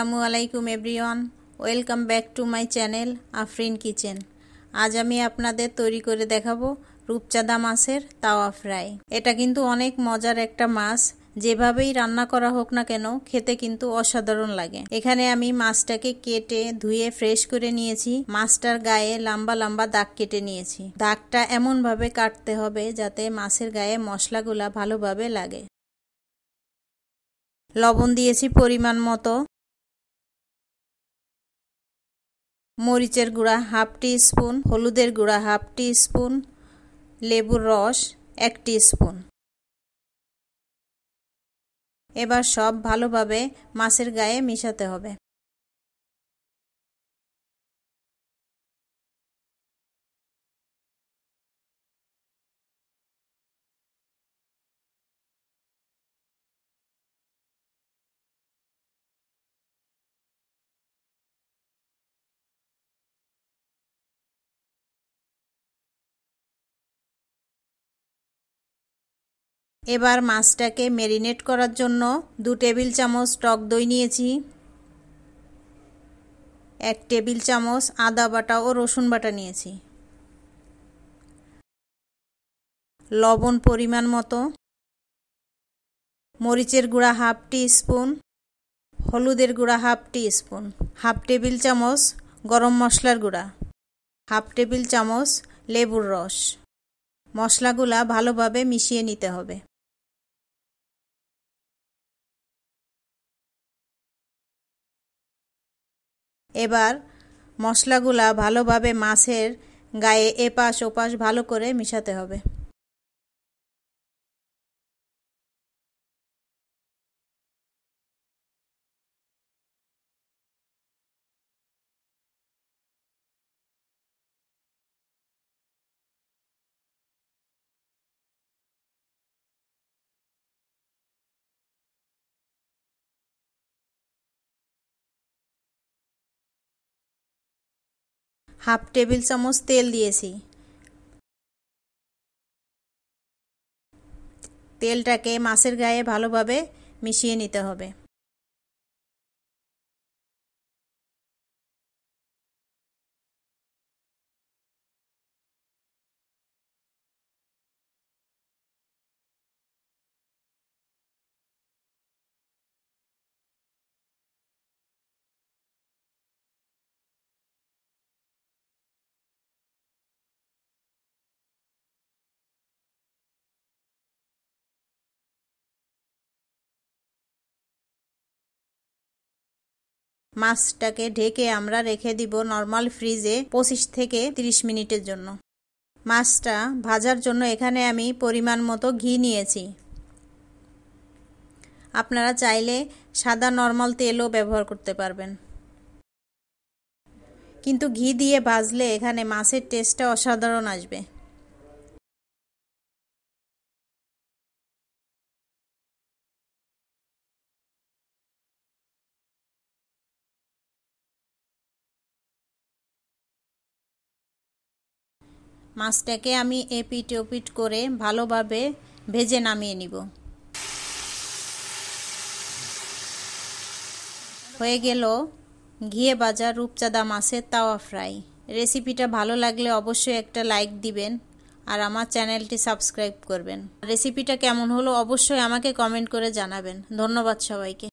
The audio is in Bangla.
আসসালামু আলাইকুম everyone welcome back to my channel Afrin kitchen আজ আমি আপনাদের তৈরি করে দেখাবো রূপচাঁদা মাছের তাওয়া ফ্রাই এটা কিন্তু অনেক মজার একটা মাছ যেভাবেই রান্না করা হোক না কেন খেতে কিন্তু অসাধারণ লাগে এখানে আমি মাছটাকে কেটে ধুয়ে ফ্রেশ করে নিয়েছি মাছটার গায়ে লম্বা লম্বা দাগ কেটে নিয়েছি দাগটা এমনভাবে কাটতে হবে যাতে মাছের গায়ে মশলাগুলা ভালোভাবে লাগে লবণ দিয়েছি পরিমাণ মতো মরিচের গুঁড়া হাফ টি স্পুন হলুদের গুঁড়া হাফ টি স্পুন লেবুর রস এক টি স্পুন এবার সব ভালোভাবে মাছের গায়ে মিশাতে হবে এবার মাছটাকে মেরিনেট করার জন্য দু টেবিল চামচ টক দই নিয়েছি এক টেবিল চামচ আদা বাটা ও রসুন বাটা নিয়েছি লবণ পরিমাণ মতো মরিচের গুঁড়া হাফ টি স্পুন হলুদের গুঁড়া half teaspoon half table চামচ গরম মশলার গুঁড়া হাফ টেবিল চামচ লেবুর রস মশলাগুলা ভালোভাবে মিশিয়ে নিতে হবে এবার মশলাগুলা ভালোভাবে মাছের গায়ে এপাশ ওপাশ ভালো করে মিশাতে হবে হাফ টেবিল চামচ তেল দিয়েছি তেলটাকে মাছের গায়ে ভালোভাবে মিশিয়ে নিতে হবে মাছটাকে ঢেকে আমরা রেখে দিব নর্মাল ফ্রিজে পঁচিশ থেকে ৩০ মিনিটের জন্য মাছটা ভাজার জন্য এখানে আমি পরিমাণ মতো ঘি নিয়েছি আপনারা চাইলে সাদা নর্মাল তেলও ব্যবহার করতে পারবেন কিন্তু ঘি দিয়ে ভাজলে এখানে মাছের টেস্টটা অসাধারণ আসবে মাছটাকে আমি এপিট ওপিট করে ভালোভাবে ভেজে নামিয়ে নিব হয়ে গেল ঘিয়ে বাজার রূপচাঁদা মাছের তাওয়া ফ্রাই রেসিপিটা ভালো লাগলে অবশ্যই একটা লাইক দিবেন আর আমার চ্যানেলটি সাবস্ক্রাইব করবেন রেসিপিটা কেমন হলো অবশ্যই আমাকে কমেন্ট করে জানাবেন ধন্যবাদ সবাইকে